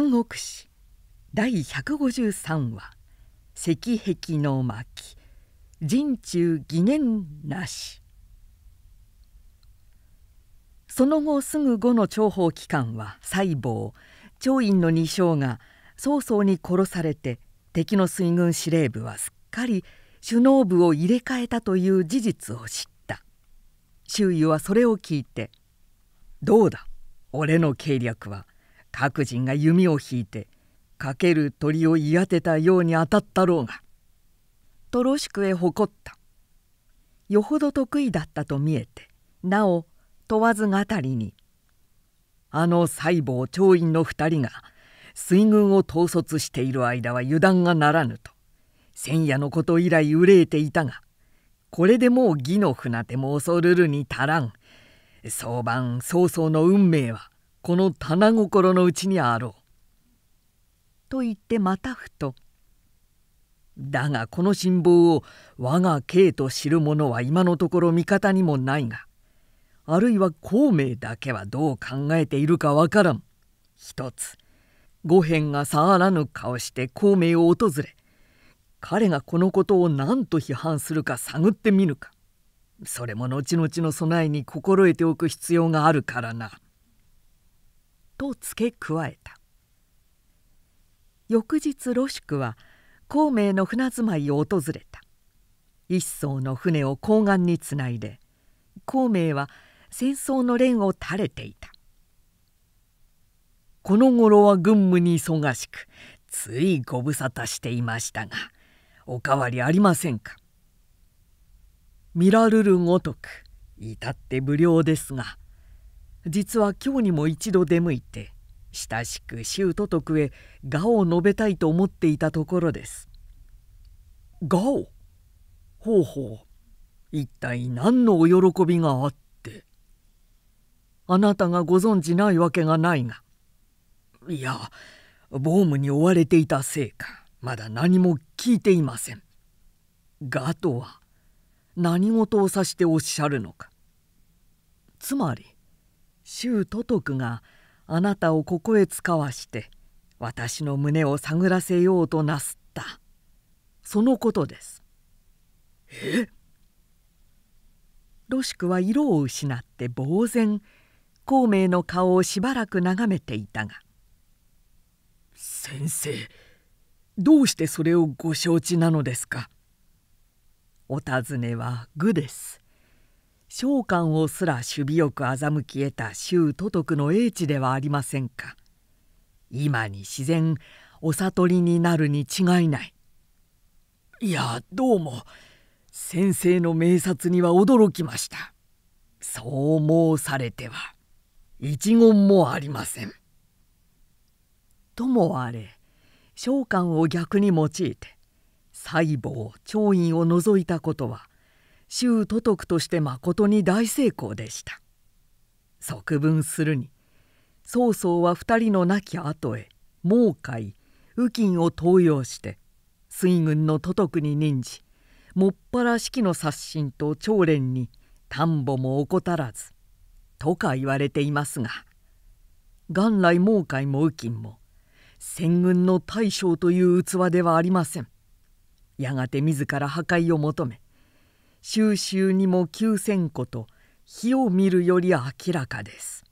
三国史第153話「石壁の巻」「人中疑念なし」その後すぐ後の諜報機関は細胞長院の二将が曹操に殺されて敵の水軍司令部はすっかり首脳部を入れ替えたという事実を知った周囲はそれを聞いて「どうだ俺の計略は各人が弓を引いてかける鳥を言い当てたように当たったろうがとろしくへ誇ったよほど得意だったと見えてなお問わず語りにあの細胞長院の2人が水軍を統率している間は油断がならぬと千夜のこと以来憂えていたがこれでもう義の船手も恐るるに足らん早晩早々の運命はこの棚心のうちにあろう」と言ってまたふと「だがこの辛抱を我が慶と知る者は今のところ味方にもないがあるいは孔明だけはどう考えているかわからん。一つ五辺が触らぬ顔して孔明を訪れ彼がこのことを何と批判するか探ってみぬかそれも後々の備えに心得ておく必要があるからな。と付け加えた翌日露宿は孔明の船住まいを訪れた一艘の船を港岸につないで孔明は戦争の連を垂れていたこの頃は軍務に忙しくついご無沙汰していましたがおかわりありませんか見られるごとく至って無料ですが実は今日にも一度出向いて親しく周都くへ我を述べたいと思っていたところです。我をほうほう一体何のお喜びがあってあなたがご存じないわけがないがいやボームに追われていたせいかまだ何も聞いていません。がとは何事を指しておっしゃるのか。つまり周都督があなたをここへ遣わして私の胸を探らせようとなすったそのことですえロシクは色を失って呆然孔明の顔をしばらく眺めていたが「先生どうしてそれをご承知なのですか?」お尋ねは「愚です」召喚をすら守備よく欺き得た周都督の英知ではありませんか今に自然お悟りになるに違いないいやどうも先生の名察には驚きましたそう申されては一言もありませんともあれ召喚を逆に用いて細胞調院を除いたことは州都督としてまことに大成功でした即分するに曹操は2人の亡き後へ猛海右近を登用して水軍の都督に任じもっぱら式の刷新と長連に田んぼも怠らずとか言われていますが元来猛海も右近も戦軍の大将という器ではありませんやがて自ら破壊を求め収集にも9,000個と火を見るより明らかです。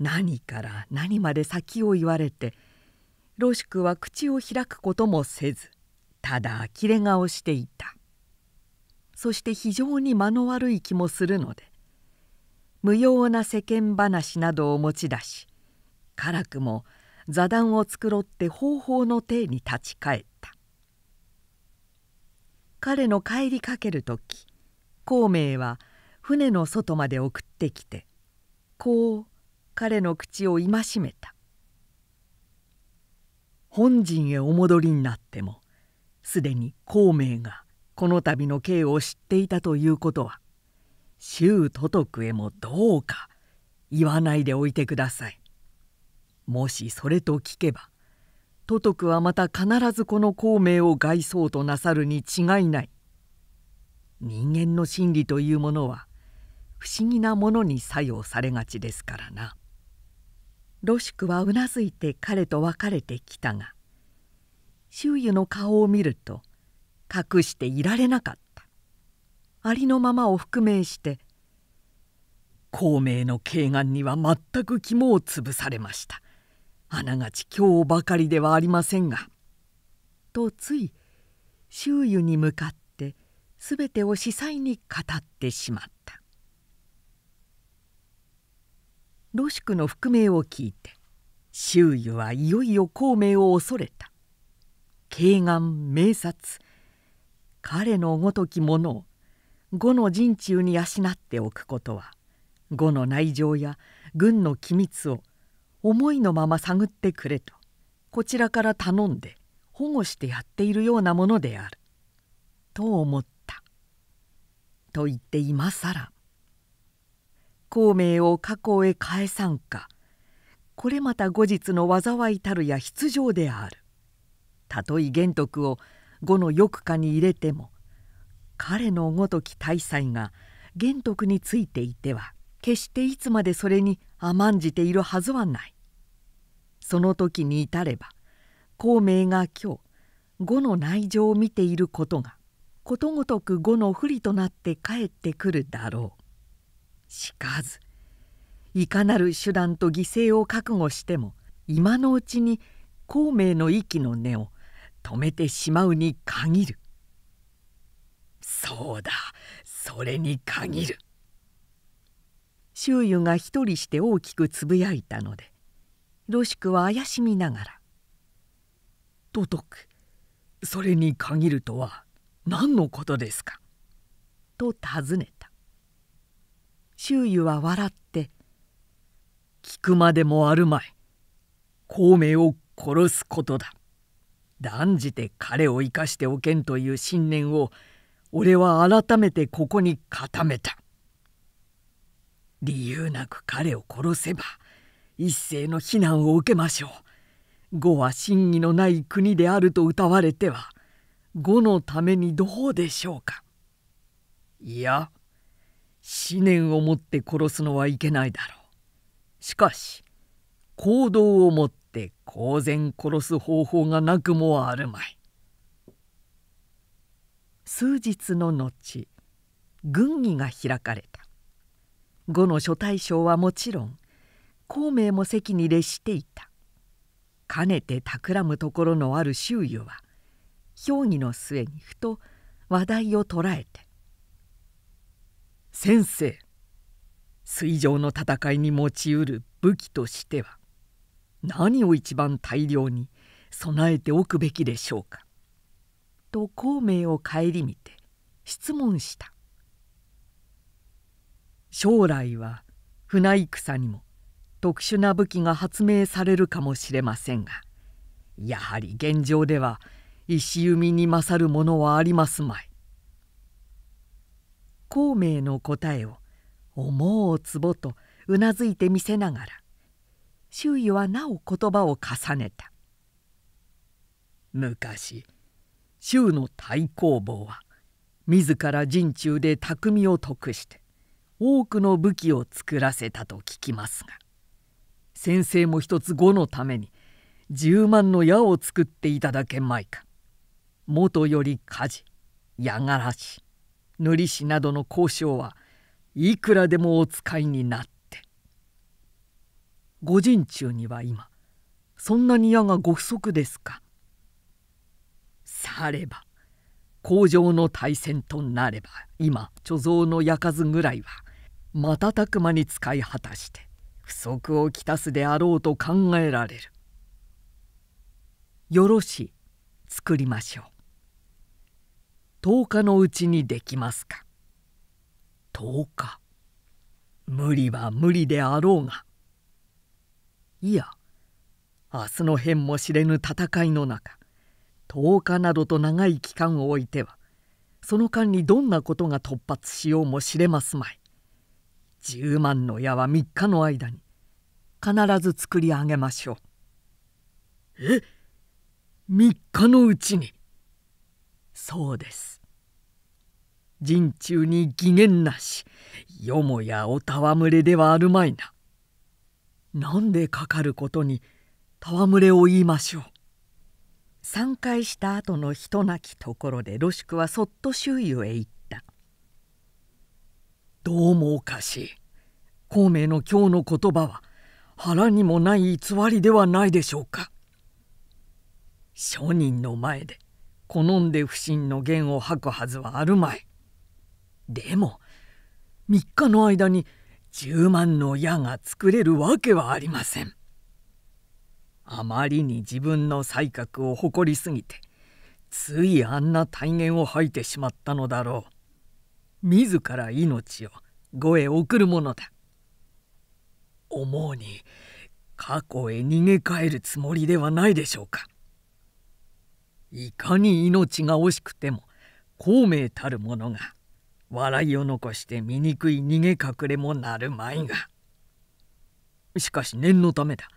何から何まで先を言われてロシクは口を開くこともせずただ呆れ顔していたそして非常に間の悪い気もするので無用な世間話などを持ち出し辛くも座談を繕って方法の体に立ち返っ彼の帰りかける時孔明は船の外まで送ってきてこう彼の口を戒めた「本陣へお戻りになってもすでに孔明がこの度の刑を知っていたということは周都督へもどうか言わないでおいてください。もしそれと聞けば都督はまた必ずこの孔明を害そうとなさるに違いない人間の心理というものは不思議なものに作用されがちですからな。ロシクはうなずいて彼と別れてきたが周囲の顔を見ると隠していられなかったありのままを覆面して「孔明の慶願には全く肝を潰されました」あながち今日ばかりではありませんが」とつい周囲に向かって全てを司祭に語ってしまったロシクの覆名を聞いて周囲はいよいよ孔明を恐れた慶願名察彼のごときものを呉の陣中に養っておくことは呉の内情や軍の機密を思いのまま探ってくれとこちらから頼んで保護してやっているようなものであると思ったと言って今更孔明を過去へ返さんかこれまた後日の災いたるや必情であるたとえ玄徳を後の欲下に入れても彼のごとき大才が玄徳についていては決していつまでそれに甘んじているはずはないその時に至れば孔明が今日五の内情を見ていることがことごとく五の不利となって帰ってくるだろう。しかずいかなる手段と犠牲を覚悟しても今のうちに孔明の息の根を止めてしまうに限る。そうだそれに限る周囲が一人して大きくつぶやいたのでロシクは怪しみながら「と説くそれに限るとは何のことですか?」と尋ねた周囲は笑って「聞くまでもあるまい孔明を殺すことだ」断じて彼を生かしておけんという信念を俺は改めてここに固めた理由なく彼を殺せば一斉の非難を受けましょう。語は真偽のない国であると謳われては語のためにどうでしょうか。いや思念をもって殺すのはいけないだろう。しかし行動をもって公然殺す方法がなくもあるまい。数日の後軍議が開かれた呉の諸大将はもちろん孔明も席に列していたかねて企むところのある周囲は評議の末にふと話題を捉えて「先生水上の戦いに用いる武器としては何を一番大量に備えておくべきでしょうか」と孔明を顧みて質問した「将来は船戦にも特殊な武器が発明されるかもしれませんがやはり現状では石弓に勝るものはありますまい。孔明の答えを思うつぼとうなずいてみせながら周囲はなお言葉を重ねた昔周の太公望は自ら陣中で匠を得して多くの武器を作らせたと聞きますが先生も一つ五のために10万の矢を作っていただけまいか。もとより火事矢がらし塗り師などの交渉はいくらでもお使いになって御陣中には今そんなに矢がご不足ですかされば工場の大戦となれば今貯蔵の矢数ぐらいは瞬く間に使い果たして不足をきたすであろうと考えられる。よろし作りましょう。10日のうちにできますか。10日。無理は無理であろうが。いや、明日の変も知れぬ戦いの中、10日などと長い期間を置いては、その間にどんなことが突発しようも知れますまい。10万の矢は3日の間に必ず作り上げましょう。え3日のうちにそうです。人中に疑念なしよもやお戯れではあるまいな。なんでかかることに戯れを言いましょう。散回した後のひと泣きところでロシクはそっと周囲へ行どうもおかしい孔明の今日の言葉は腹にもない偽りではないでしょうか商人の前で好んで不信の弦を吐くはずはあるまいでも3日の間に10万の矢が作れるわけはありませんあまりに自分の才覚を誇りすぎてついあんな大言を吐いてしまったのだろう自ら命を呉へ送るものだ思うに過去へ逃げ帰るつもりではないでしょうかいかに命が惜しくても孔明たる者が笑いを残して醜い逃げ隠れもなるまいがしかし念のためだ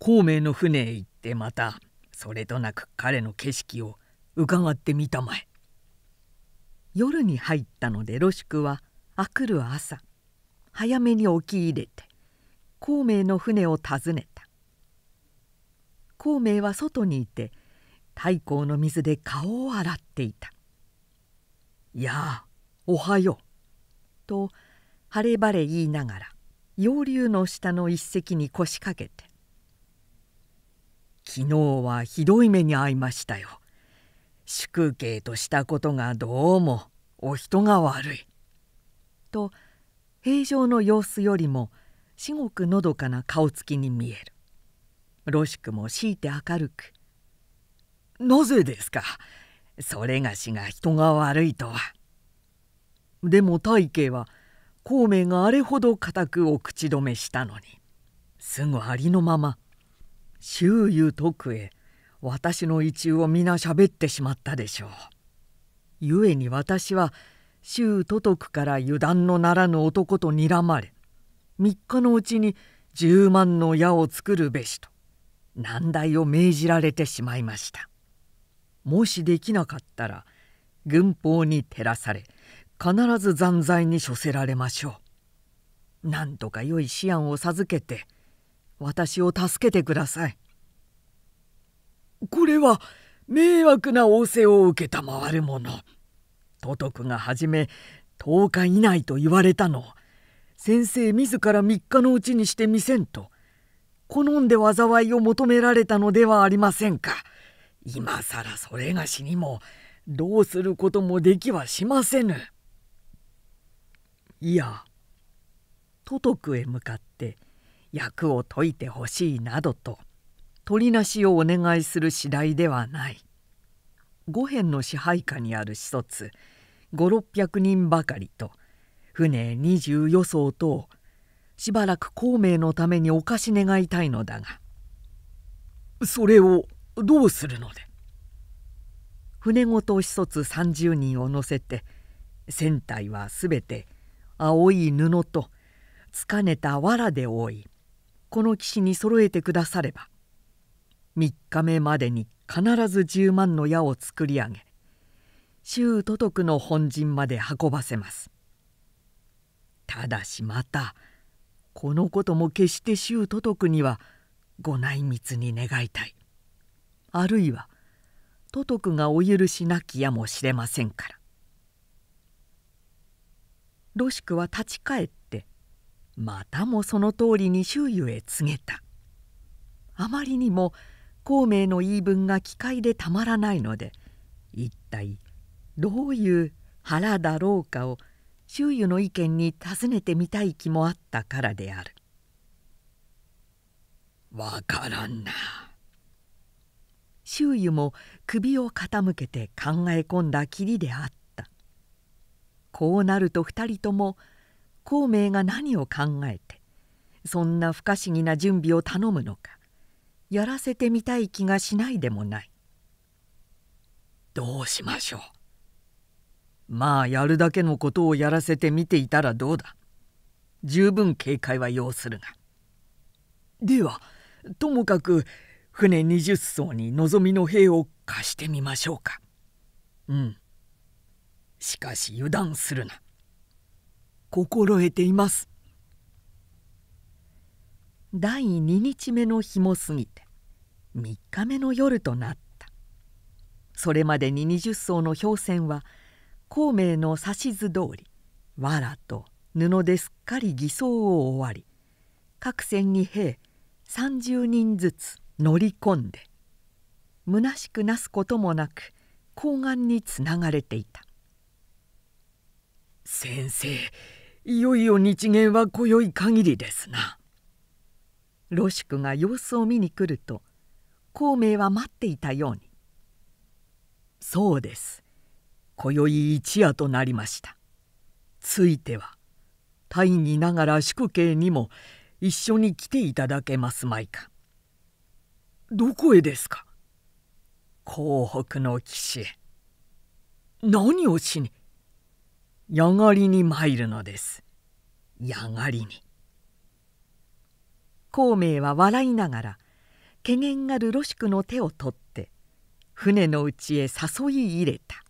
孔明の船へ行ってまたそれとなく彼の景色を伺ってみたまえ夜に入ったのでろしくはあくる朝早めに起き入れて孔明の船を訪ねた孔明は外にいて太閤の水で顔を洗っていた「やあおはよう」と晴れ晴れ言いながら洋流の下の一隻に腰掛けて「昨日はひどい目に遭いましたよ。祝慶としたことがどうもお人が悪い」と平常の様子よりも至極のどかな顔つきに見えるろしくも強いて明るく「なぜですかそれがしが人が悪いとは」でも大慶は孔明があれほど固くお口止めしたのにすぐありのまま周遊徳へ私の一中を皆喋ってしまったでしょう。故に私は周都督から油断のならぬ男と睨まれ3日のうちに10万の矢を作るべしと難題を命じられてしまいました。もしできなかったら軍法に照らされ必ず残罪に処せられましょう。なんとか良い思案を授けて私を助けてください。これは迷惑な仰せを承るもの。都督がはじめ10日以内と言われたの先生自ら3日のうちにしてみせんと好んで災いを求められたのではありませんか今更それがしにもどうすることもできはしませぬいや都督へ向かって役を解いてほしいなどと取りなしをお願いする次第ではない五辺の支配下にある始つ五六百人ばかりと船2十余艘とをしばらく孔明のためにお貸し願いたいのだがそれをどうするので船ごと始つ30人を乗せて船体はすべて青い布とつかねた藁で覆いこの岸に揃えてくだされば3日目までに必ず10万の矢を作り上げ周都督の本陣まで運ばせますただしまたこのことも決して周都督にはご内密に願いたいあるいは都督がお許しなきやもしれませんからロシクは立ち返ってまたもその通りに周囲へ告げたあまりにも孔明の言い分が奇怪でたまらないので一体どういう腹だろうかを周囲の意見に尋ねてみたい気もあったからである。わからんな。周囲も首を傾けて考え込んだきりであった。こうなると2人とも孔明が何を考えてそんな不可思議な準備を頼むのかやらせてみたい気がしないでもないどうしましょうまあやるだけのことをやらせてみていたらどうだ十分警戒は要するがではともかく船20艘に望みの兵を貸してみましょうかうんしかし油断するな心得ています第2日目の日も過ぎて3日目の夜となったそれまでに20層の氷船は孔明の指図通り藁と布ですっかり偽装を終わり各船に兵30人ずつ乗り込んで虚しくなすこともなく睾岸につながれていた「先生いよいよ日元は今宵限りですな」。ロシクが様子を見に来ると孔明は待っていたように「そうです今宵一夜となりました」ついては大義ながら宿慶にも一緒に来ていただけますまいか」「どこへですか?」「江北の岸へ」「何をしに?」「やがりに参るのです」「やがりに」孔明は笑いながらけげんがるロシクの手を取って船の内へ誘い入れた